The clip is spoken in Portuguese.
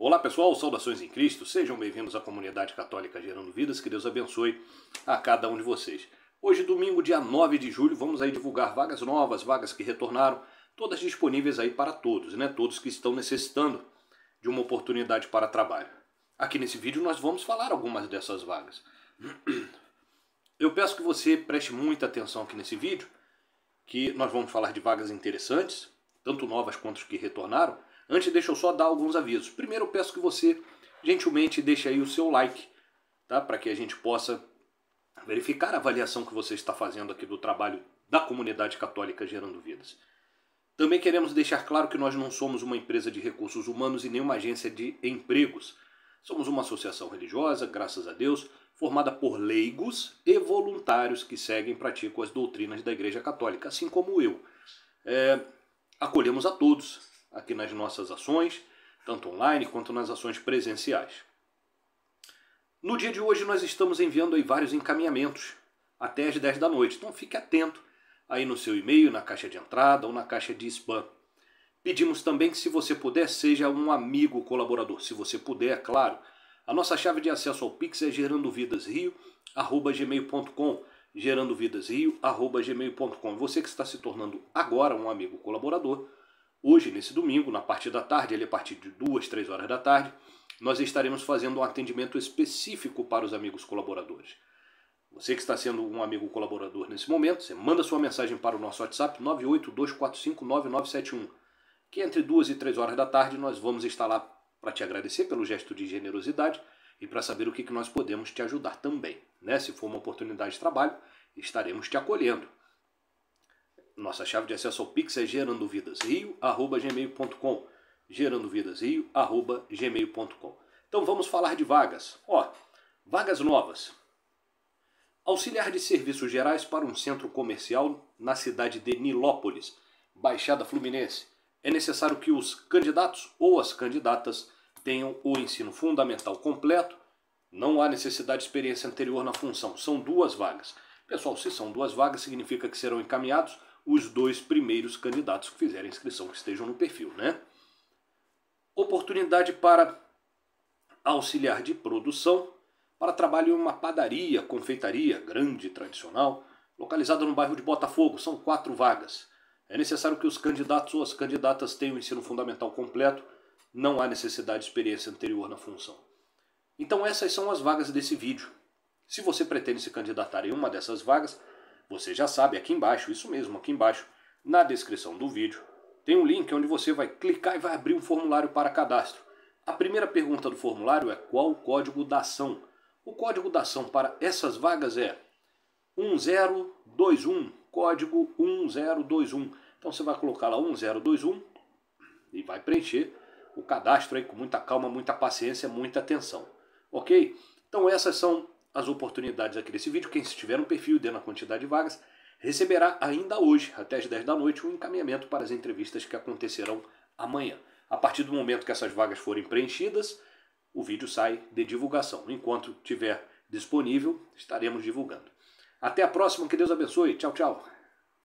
Olá pessoal, saudações em Cristo, sejam bem-vindos à comunidade católica Gerando Vidas, que Deus abençoe a cada um de vocês. Hoje, domingo, dia 9 de julho, vamos aí divulgar vagas novas, vagas que retornaram, todas disponíveis aí para todos, né? Todos que estão necessitando de uma oportunidade para trabalho. Aqui nesse vídeo nós vamos falar algumas dessas vagas. Eu peço que você preste muita atenção aqui nesse vídeo, que nós vamos falar de vagas interessantes, tanto novas quanto as que retornaram, Antes, deixa eu só dar alguns avisos. Primeiro, eu peço que você gentilmente deixe aí o seu like, tá? Para que a gente possa verificar a avaliação que você está fazendo aqui do trabalho da comunidade católica Gerando Vidas. Também queremos deixar claro que nós não somos uma empresa de recursos humanos e nenhuma agência de empregos. Somos uma associação religiosa, graças a Deus, formada por leigos e voluntários que seguem e praticam as doutrinas da Igreja Católica, assim como eu. É, acolhemos a todos, aqui nas nossas ações, tanto online quanto nas ações presenciais. No dia de hoje nós estamos enviando aí vários encaminhamentos até as 10 da noite. Então fique atento aí no seu e-mail, na caixa de entrada ou na caixa de spam. Pedimos também que se você puder seja um amigo colaborador, se você puder, é claro. A nossa chave de acesso ao Pix é gerandovidasrio@gmail.com, gerandovidasrio@gmail.com. Você que está se tornando agora um amigo colaborador, Hoje, nesse domingo, na parte da tarde, ali a partir de duas, três horas da tarde, nós estaremos fazendo um atendimento específico para os amigos colaboradores. Você que está sendo um amigo colaborador nesse momento, você manda sua mensagem para o nosso WhatsApp 982459971, que entre duas e três horas da tarde nós vamos estar lá para te agradecer pelo gesto de generosidade e para saber o que nós podemos te ajudar também. Né? Se for uma oportunidade de trabalho, estaremos te acolhendo. Nossa chave de acesso ao Pix é gerandovidasrio.gmail.com gerandovidasrio.gmail.com Então vamos falar de vagas. Ó, vagas novas. Auxiliar de Serviços Gerais para um centro comercial na cidade de Nilópolis, Baixada Fluminense. É necessário que os candidatos ou as candidatas tenham o ensino fundamental completo. Não há necessidade de experiência anterior na função. São duas vagas. Pessoal, se são duas vagas, significa que serão encaminhados os dois primeiros candidatos que fizerem inscrição que estejam no perfil, né? Oportunidade para auxiliar de produção para trabalho em uma padaria, confeitaria grande, tradicional, localizada no bairro de Botafogo. São quatro vagas. É necessário que os candidatos ou as candidatas tenham o ensino fundamental completo, não há necessidade de experiência anterior na função. Então essas são as vagas desse vídeo. Se você pretende se candidatar em uma dessas vagas, você já sabe, aqui embaixo, isso mesmo, aqui embaixo, na descrição do vídeo, tem um link onde você vai clicar e vai abrir um formulário para cadastro. A primeira pergunta do formulário é qual o código da ação. O código da ação para essas vagas é 1021, código 1021. Então você vai colocar lá 1021 e vai preencher o cadastro aí com muita calma, muita paciência, muita atenção. Ok? Então essas são as oportunidades aqui desse vídeo. Quem se tiver um perfil dentro a quantidade de vagas, receberá ainda hoje, até as 10 da noite, um encaminhamento para as entrevistas que acontecerão amanhã. A partir do momento que essas vagas forem preenchidas, o vídeo sai de divulgação. Enquanto tiver disponível, estaremos divulgando. Até a próxima, que Deus abençoe. Tchau, tchau.